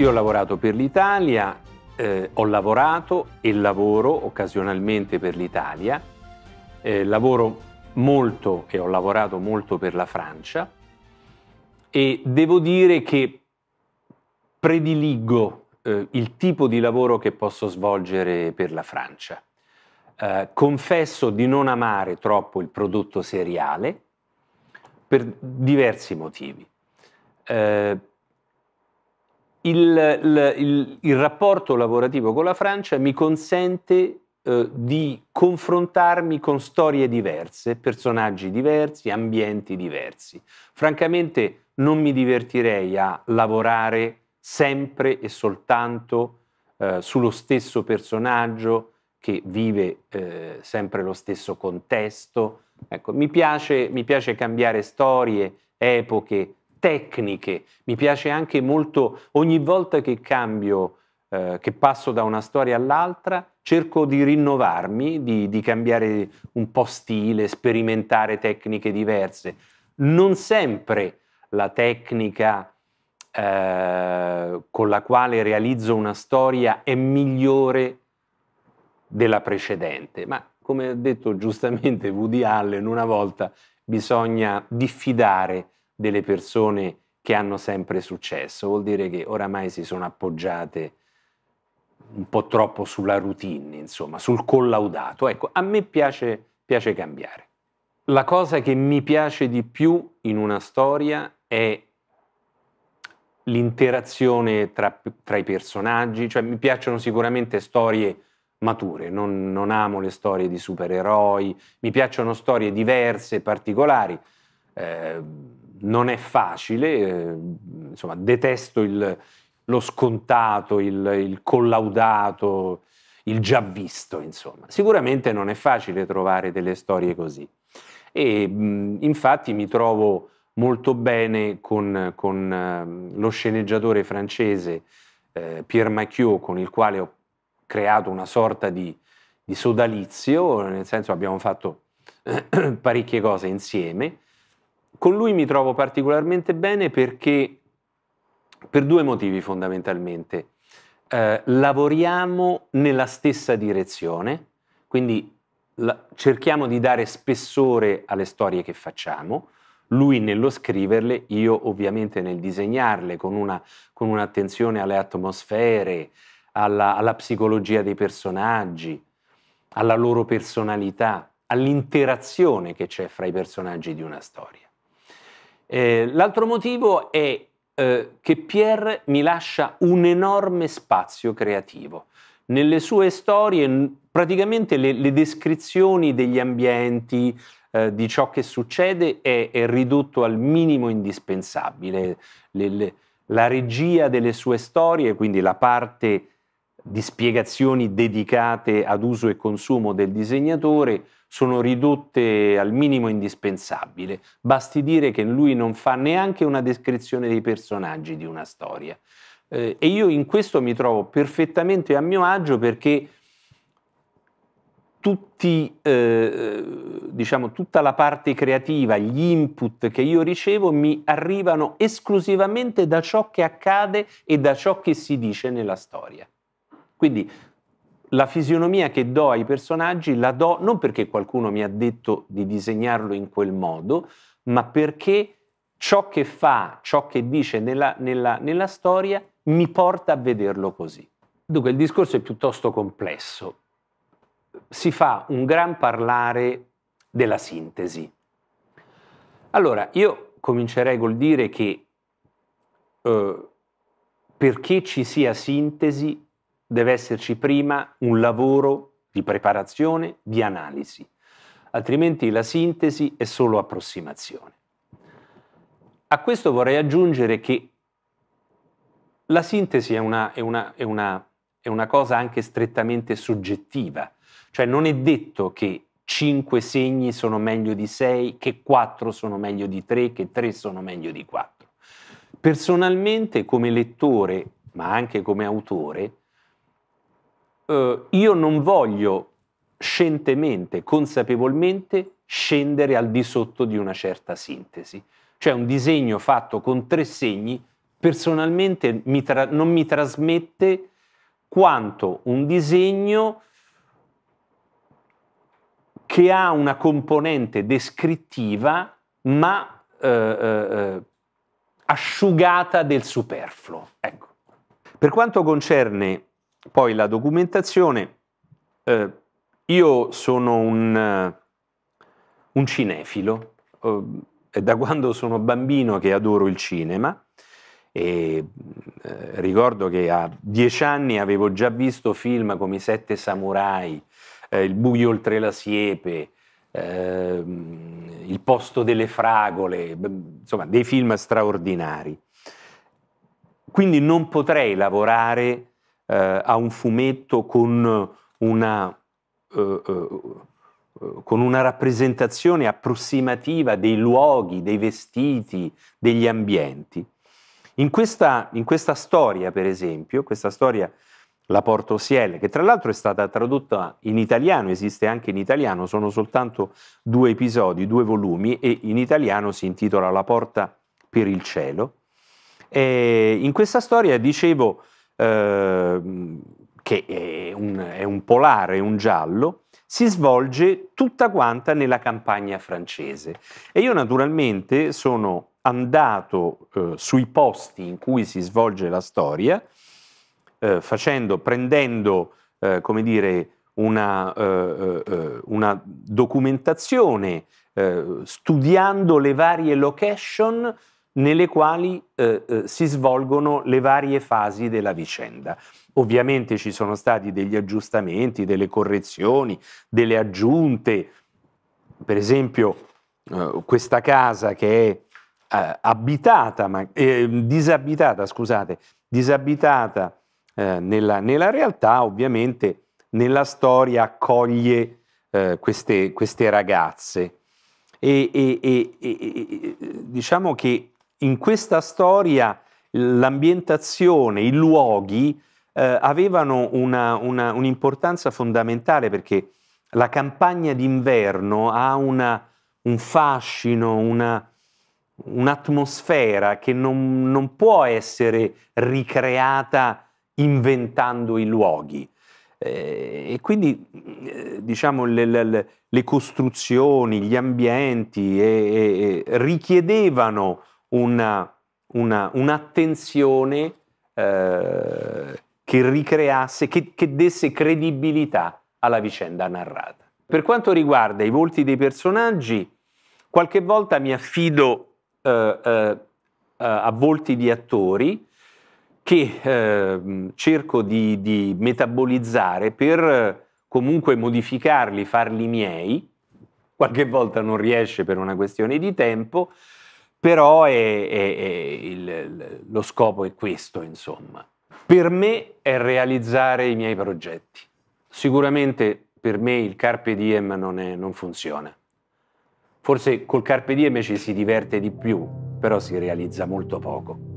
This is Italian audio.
Io ho lavorato per l'Italia, eh, ho lavorato e lavoro occasionalmente per l'Italia, eh, lavoro molto e ho lavorato molto per la Francia e devo dire che prediligo eh, il tipo di lavoro che posso svolgere per la Francia. Eh, confesso di non amare troppo il prodotto seriale per diversi motivi. Eh, il, il, il, il, rapporto lavorativo con la Francia mi consente eh, di confrontarmi con storie diverse, personaggi diversi, ambienti diversi. Francamente non mi divertirei a lavorare sempre e soltanto eh, sullo stesso personaggio che vive eh, sempre lo stesso contesto. Ecco, mi, piace, mi piace cambiare storie, epoche, tecniche. Mi piace anche molto, ogni volta che cambio, eh, che passo da una storia all'altra, cerco di rinnovarmi, di, di cambiare un po' stile, sperimentare tecniche diverse. Non sempre la tecnica eh, con la quale realizzo una storia è migliore della precedente, ma come ha detto giustamente Woody Allen una volta, bisogna diffidare delle persone che hanno sempre successo, vuol dire che oramai si sono appoggiate un po' troppo sulla routine, insomma, sul collaudato. Ecco, a me piace, piace cambiare. La cosa che mi piace di più in una storia è l'interazione tra, tra i personaggi, cioè mi piacciono sicuramente storie mature, non, non, amo le storie di supereroi, mi piacciono storie diverse, particolari. Eh, non è facile, eh, insomma, detesto il, lo scontato, il, il, collaudato, il già visto, insomma. Sicuramente non è facile trovare delle storie così. E mh, infatti mi trovo molto bene con, con uh, lo sceneggiatore francese eh, Pierre Macchiot, con il quale ho creato una sorta di, di sodalizio, nel senso abbiamo fatto parecchie cose insieme con lui mi trovo particolarmente bene perché per due motivi fondamentalmente. Eh, lavoriamo nella stessa direzione, quindi la, cerchiamo di dare spessore alle storie che facciamo, lui nello scriverle, io ovviamente nel disegnarle con, una, con un'attenzione alle atmosfere, alla, alla psicologia dei personaggi, alla loro personalità, all'interazione che c'è fra i personaggi di una storia. Eh, l'altro motivo è eh, che Pierre mi lascia un enorme spazio creativo. Nelle sue storie praticamente le, le descrizioni degli ambienti, eh, di ciò che succede è, è ridotto al minimo indispensabile. Le, le, la regia delle sue storie, quindi la parte di spiegazioni dedicate ad uso e consumo del disegnatore, sono ridotte al minimo indispensabile. Basti dire che lui non fa neanche una descrizione dei personaggi di una storia. Eh, e io in questo mi trovo perfettamente a mio agio perché tutti, eh, diciamo, tutta la parte creativa, gli input che io ricevo mi arrivano esclusivamente da ciò che accade e da ciò che si dice nella storia. Quindi la fisionomia che do ai personaggi la do non perché qualcuno mi ha detto di disegnarlo in quel modo, ma perché ciò che fa, ciò che dice nella, nella, nella storia mi porta a vederlo così. Dunque il discorso è piuttosto complesso. Si fa un gran parlare della sintesi. Allora, io comincerei col dire che eh, perché ci sia sintesi deve esserci prima un lavoro di preparazione, di analisi, altrimenti la sintesi è solo approssimazione. A questo vorrei aggiungere che la sintesi è una, è una, è una, è una cosa anche strettamente soggettiva, cioè non è detto che cinque segni sono meglio di sei, che quattro sono meglio di tre, che tre sono meglio di quattro. Personalmente come lettore, ma anche come autore, eh, io non voglio scientemente, consapevolmente scendere al di sotto di una certa sintesi. Cioè un disegno fatto con tre segni personalmente mi tra- non mi trasmette quanto un disegno che ha una componente descrittiva ma eh, eh, eh asciugata del superfluo. Ecco. Per quanto concerne poi la documentazione, eh, io sono un, eh, un cinefilo, eh, è da quando sono bambino che adoro il cinema e eh, ricordo che a dieci anni avevo già visto film come I Sette Samurai, eh, Il buio oltre la siepe, ehm, Il posto delle fragole, insomma dei film straordinari. Quindi non potrei lavorare eh, a un fumetto con una, eh, eh, con una rappresentazione approssimativa dei luoghi, dei vestiti, degli ambienti. In questa, in questa storia, per esempio, questa storia La Porto Siel, che tra l'altro è stata tradotta in italiano, esiste anche in italiano, sono soltanto due episodi, due volumi, e in italiano si intitola La Porta per il Cielo. E in questa storia, dicevo, Ehm, che è un, è un polare, un giallo, si svolge tutta quanta nella campagna francese. E io naturalmente sono andato eh, sui posti in cui si svolge la storia, eh, facendo, prendendo, eh, come dire, una, eh, eh, eh, una documentazione, studiando le varie location, nelle quali eh, eh, si svolgono le varie fasi della vicenda. Ovviamente ci sono stati degli aggiustamenti, delle correzioni, delle aggiunte. Per esempio, eh, questa casa che è eh, abitata, ma, eh, disabitata, scusate, disabitata eh, nella, nella, realtà, ovviamente nella storia accoglie queste, queste ragazze. E, e, e, e, diciamo che in questa storia l'ambientazione, i luoghi eh, avevano una, una, un'importanza fondamentale perché la campagna d'inverno ha una, un fascino, un'atmosfera che non, non, può essere ricreata inventando i luoghi. Eh, e quindi eh, diciamo le, le, le, costruzioni, gli ambienti richiedevano una, una, un'attenzione eh, che ricreasse, che, che desse credibilità alla vicenda narrata. Per quanto riguarda i volti dei personaggi, qualche volta mi affido eh, eh, eh a volti di attori che eh, cerco di, di, metabolizzare per comunque modificarli, farli miei. Qualche volta non riesce per una questione di tempo, però è, è, è il, lo scopo è questo, insomma. Per me è realizzare i miei progetti. Sicuramente per me il carpe diem non, è, non funziona. Forse col carpe diem ci si diverte di più, però si realizza molto poco.